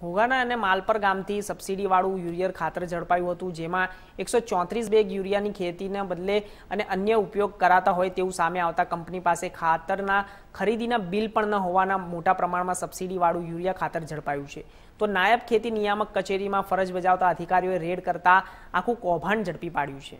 ઘોઘાના અને માલપર ગામથી સબસિડીવાળું યુરિયર ખાતર ઝડપાયું હતું જેમાં એકસો ચોત્રીસ બેગ યુરિયાની ખેતીના બદલે અને અન્ય ઉપયોગ કરાતા હોય તેવું સામે આવતા કંપની પાસે ખાતરના ખરીદીના બિલ પણ ન હોવાના મોટા પ્રમાણમાં સબસિડીવાળું યુરિયા ખાતર ઝડપાયું છે તો નાયબ ખેતી નિયામક કચેરીમાં ફરજ બજાવતા અધિકારીઓએ રેડ કરતા આખું કૌભાંડ ઝડપી પાડ્યું છે